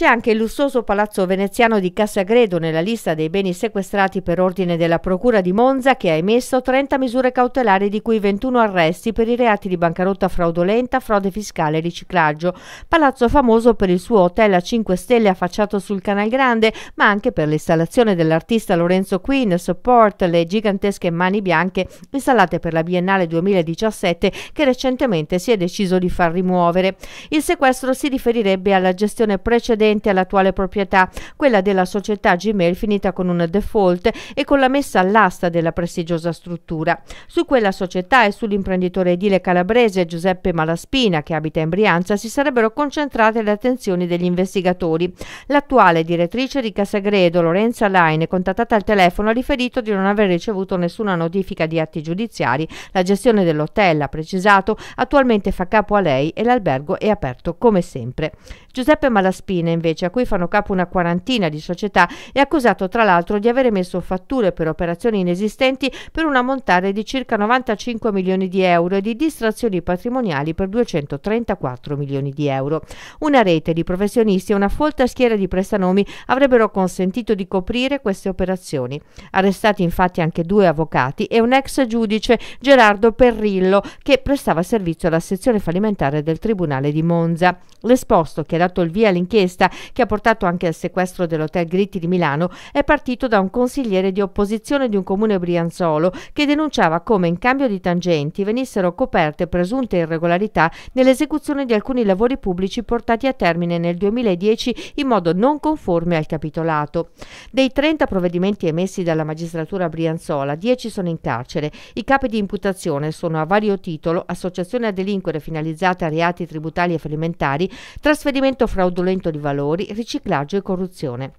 C'è anche il lussuoso palazzo veneziano di Cassagredo nella lista dei beni sequestrati per ordine della Procura di Monza che ha emesso 30 misure cautelari di cui 21 arresti per i reati di bancarotta fraudolenta, frode fiscale e riciclaggio. Palazzo famoso per il suo hotel a 5 stelle affacciato sul Canal Grande, ma anche per l'installazione dell'artista Lorenzo Quinn, Support, le gigantesche mani bianche installate per la Biennale 2017 che recentemente si è deciso di far rimuovere. Il sequestro si riferirebbe alla gestione precedente precedente all'attuale proprietà, quella della società Gmail finita con un default e con la messa all'asta della prestigiosa struttura. Su quella società e sull'imprenditore edile calabrese Giuseppe Malaspina, che abita in Brianza, si sarebbero concentrate le attenzioni degli investigatori. L'attuale direttrice di Casagredo, Lorenza Laine, contattata al telefono, ha riferito di non aver ricevuto nessuna notifica di atti giudiziari. La gestione dell'hotel, ha precisato, attualmente fa capo a lei e l'albergo è aperto come sempre. Giuseppe Malaspina, invece, a cui fanno capo una quarantina di società, è accusato tra l'altro di avere messo fatture per operazioni inesistenti per un ammontare di circa 95 milioni di euro e di distrazioni patrimoniali per 234 milioni di euro. Una rete di professionisti e una folta schiera di prestanomi avrebbero consentito di coprire queste operazioni. Arrestati infatti anche due avvocati e un ex giudice Gerardo Perrillo che prestava servizio alla sezione fallimentare del Tribunale di Monza. L'esposto che ha dato il via all'inchiesta golpista che ha portato anche al sequestro dell'hotel Gritti di Milano è partito da un consigliere di opposizione di un comune brianzolo che denunciava come in cambio di tangenti venissero coperte presunte irregolarità nell'esecuzione di alcuni lavori pubblici portati a termine nel 2010 in modo non conforme al capitolato. Dei 30 provvedimenti emessi dalla magistratura brianzola, 10 sono in carcere. I capi di imputazione sono a vario titolo associazione a delinquere finalizzata a reati tributali e fallimentari, trasferimento fraudolento di valore valori, riciclaggio e corruzione.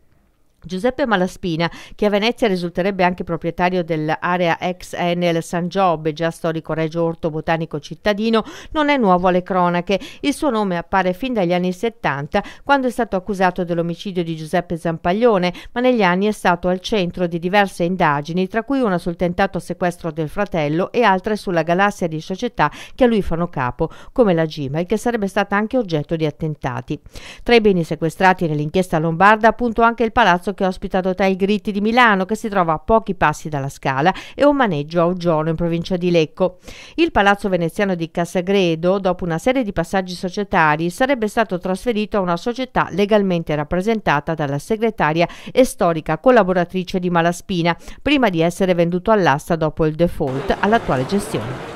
Giuseppe Malaspina, che a Venezia risulterebbe anche proprietario dell'area ex Enel San Giobbe, già storico regio orto botanico cittadino, non è nuovo alle cronache. Il suo nome appare fin dagli anni 70, quando è stato accusato dell'omicidio di Giuseppe Zampaglione, ma negli anni è stato al centro di diverse indagini, tra cui una sul tentato sequestro del fratello e altre sulla galassia di società che a lui fanno capo, come la Gmail, che sarebbe stata anche oggetto di attentati. Tra i beni sequestrati nell'inchiesta lombarda appunto anche il palazzo terrazzo che ospita l'Hotel Gritti di Milano, che si trova a pochi passi dalla Scala, e un maneggio a Uggiolo, in provincia di Lecco. Il palazzo veneziano di Cassagredo, dopo una serie di passaggi societari, sarebbe stato trasferito a una società legalmente rappresentata dalla segretaria e storica collaboratrice di Malaspina, prima di essere venduto all'asta dopo il default all'attuale gestione.